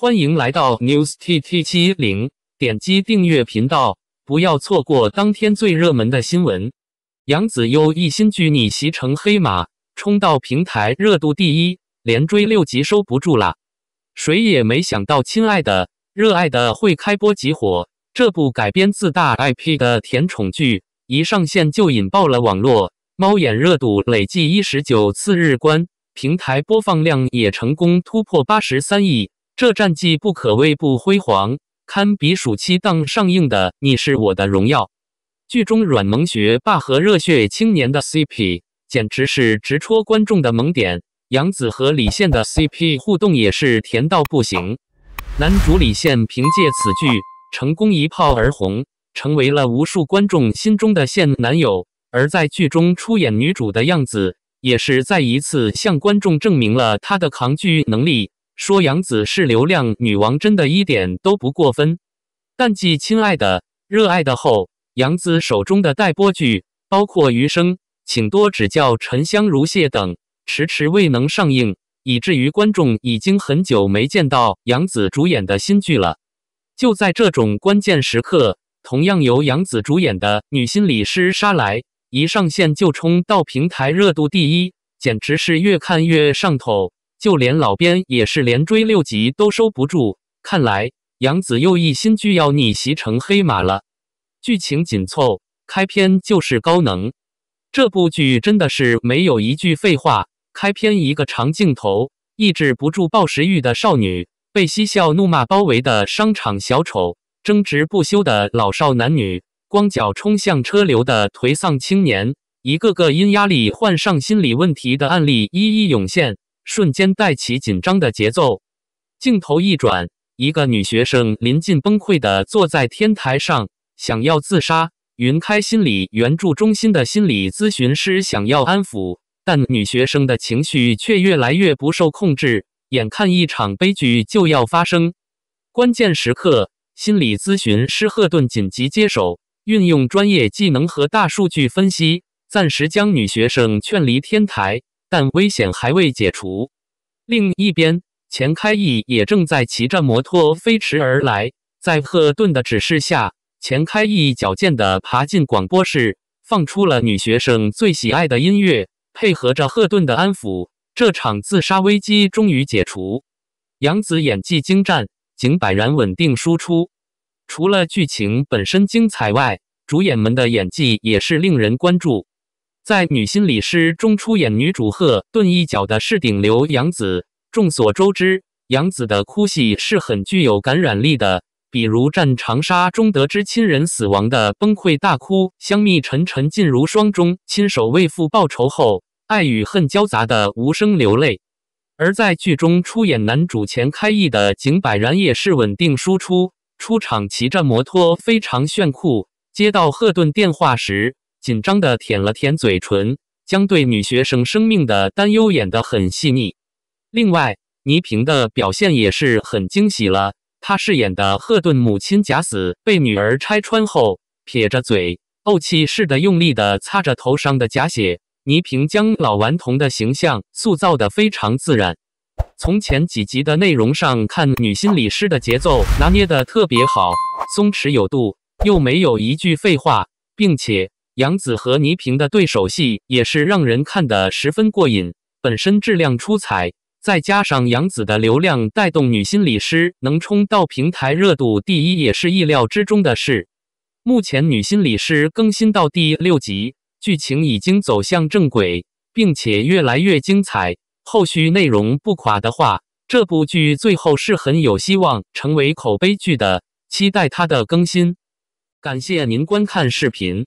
欢迎来到 News T T 七零，点击订阅频道，不要错过当天最热门的新闻。杨子优一新剧逆袭成黑马，冲到平台热度第一，连追六集收不住啦！谁也没想到，亲爱的，热爱的会开播即火。这部改编自大 IP 的甜宠剧一上线就引爆了网络，猫眼热度累计一十九次日关，平台播放量也成功突破八十三亿。这战绩不可谓不辉煌，堪比暑期档上映的《你是我的荣耀》。剧中软萌学霸和热血青年的 CP，简直是直戳观众的萌点。杨紫和李现的 CP 互动也是甜到不行。男主李现凭借此剧成功一炮而红，成为了无数观众心中的现男友。而在剧中出演女主的样子，也是再一次向观众证明了他的扛剧能力。说杨紫是流量女王，真的一点都不过分。但继《亲爱的》《热爱的》后，杨紫手中的待播剧包括《余生》《请多指教》《沉香如屑》等，迟迟未能上映，以至于观众已经很久没见到杨紫主演的新剧了。就在这种关键时刻，同样由杨紫主演的《女心理师》杀来，一上线就冲到平台热度第一，简直是越看越上头。就连老编也是连追六集都收不住，看来杨紫又一新剧要逆袭成黑马了。剧情紧凑，开篇就是高能。这部剧真的是没有一句废话，开篇一个长镜头，抑制不住暴食欲的少女，被嬉笑怒骂包围的商场小丑，争执不休的老少男女，光脚冲向车流的颓丧青年，一个个因压力患上心理问题的案例一一涌现。瞬间带起紧张的节奏。镜头一转，一个女学生临近崩溃地坐在天台上，想要自杀。云开心理援助中心的心理咨询师想要安抚，但女学生的情绪却越来越不受控制，眼看一场悲剧就要发生。关键时刻，心理咨询师赫顿紧急接手，运用专业技能和大数据分析，暂时将女学生劝离天台。但危险还未解除。另一边，钱开义也正在骑着摩托飞驰而来。在赫顿的指示下，钱开义矫健地爬进广播室，放出了女学生最喜爱的音乐，配合着赫顿的安抚，这场自杀危机终于解除。杨子演技精湛，景柏然稳定输出。除了剧情本身精彩外，主演们的演技也是令人关注。在《女心理师》中出演女主赫顿一角的是顶流杨紫。众所周知，杨紫的哭戏是很具有感染力的，比如《战长沙》中得知亲人死亡的崩溃大哭，《香蜜沉沉烬如霜》中亲手为父报仇后，爱与恨交杂的无声流泪。而在剧中出演男主钱开义的井柏然也是稳定输出，出场骑着摩托非常炫酷，接到赫顿电话时。紧张的舔了舔嘴唇，将对女学生生命的担忧演得很细腻。另外，倪萍的表现也是很惊喜了。她饰演的赫顿母亲假死被女儿拆穿后，撇着嘴，怄气似的用力的擦着头上的假血。倪萍将老顽童的形象塑造得非常自然。从前几集的内容上看，女心理师的节奏拿捏得特别好，松弛有度，又没有一句废话，并且。杨紫和倪萍的对手戏也是让人看得十分过瘾，本身质量出彩，再加上杨紫的流量带动，《女心理师》能冲到平台热度第一也是意料之中的事。目前《女心理师》更新到第六集，剧情已经走向正轨，并且越来越精彩。后续内容不垮的话，这部剧最后是很有希望成为口碑剧的。期待它的更新。感谢您观看视频。